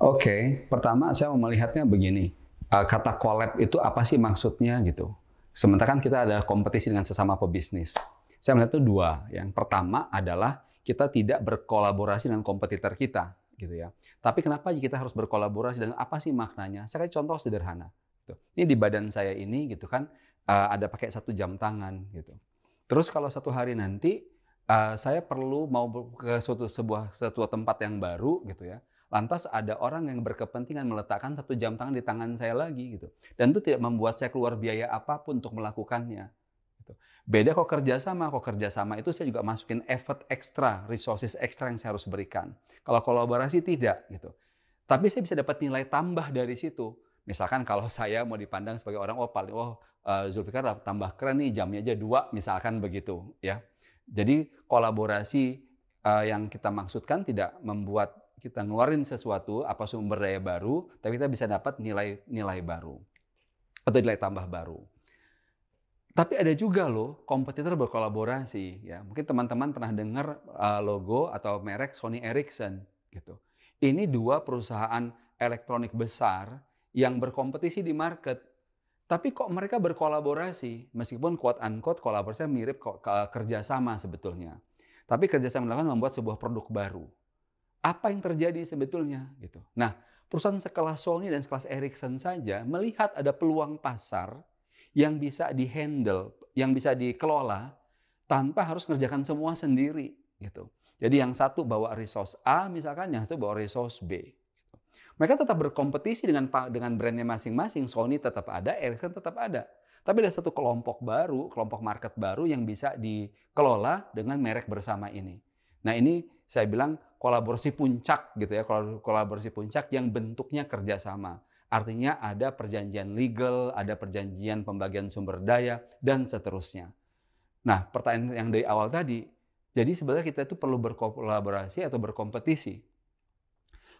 Oke, okay. pertama saya mau melihatnya begini, eh, kata collab itu apa sih maksudnya gitu. Sementara kan kita ada kompetisi dengan sesama pebisnis. Saya melihat itu dua. Yang pertama adalah kita tidak berkolaborasi dengan kompetitor kita, gitu ya. Tapi kenapa kita harus berkolaborasi dan apa sih maknanya? Saya kasih contoh sederhana. Gitu. Ini di badan saya ini, gitu kan, eh, ada pakai satu jam tangan, gitu. Terus kalau satu hari nanti eh, saya perlu mau ke suatu sebuah suatu tempat yang baru, gitu ya Lantas ada orang yang berkepentingan meletakkan satu jam tangan di tangan saya lagi gitu. Dan itu tidak membuat saya keluar biaya apapun untuk melakukannya. Gitu. Beda kok kerjasama, kok kerjasama itu saya juga masukin effort ekstra, resources ekstra yang saya harus berikan. Kalau kolaborasi tidak gitu. Tapi saya bisa dapat nilai tambah dari situ. Misalkan kalau saya mau dipandang sebagai orang, oh paling, oh eh, Zulfikar tambah keren nih jamnya aja dua, misalkan begitu ya. Jadi kolaborasi eh, yang kita maksudkan tidak membuat kita ngeluarin sesuatu, apa sumber daya baru, tapi kita bisa dapat nilai nilai baru atau nilai tambah baru. Tapi ada juga loh kompetitor berkolaborasi ya. Mungkin teman-teman pernah dengar uh, logo atau merek Sony Ericsson gitu. Ini dua perusahaan elektronik besar yang berkompetisi di market. Tapi kok mereka berkolaborasi meskipun quote unquote kolaborasi mirip kerjasama sebetulnya. Tapi kerjasama dilakukan membuat sebuah produk baru apa yang terjadi sebetulnya gitu. Nah, perusahaan sekelas Sony dan sekelas Ericsson saja melihat ada peluang pasar yang bisa dihandle, yang bisa dikelola tanpa harus ngerjakan semua sendiri gitu. Jadi yang satu bawa resource A misalkan, yang satu bawa resource B. Gitu. Mereka tetap berkompetisi dengan dengan brandnya masing-masing. Sony tetap ada, Ericsson tetap ada. Tapi ada satu kelompok baru, kelompok market baru yang bisa dikelola dengan merek bersama ini. Nah ini saya bilang kolaborasi puncak gitu ya, kolaborasi puncak yang bentuknya kerjasama. Artinya ada perjanjian legal, ada perjanjian pembagian sumber daya, dan seterusnya. Nah, pertanyaan yang dari awal tadi, jadi sebenarnya kita itu perlu berkolaborasi atau berkompetisi.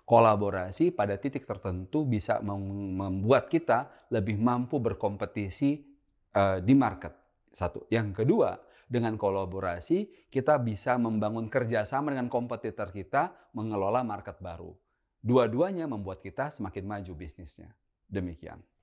Kolaborasi pada titik tertentu bisa membuat kita lebih mampu berkompetisi eh, di market. Satu. Yang kedua, dengan kolaborasi kita bisa membangun kerjasama dengan kompetitor kita mengelola market baru. Dua-duanya membuat kita semakin maju bisnisnya. Demikian.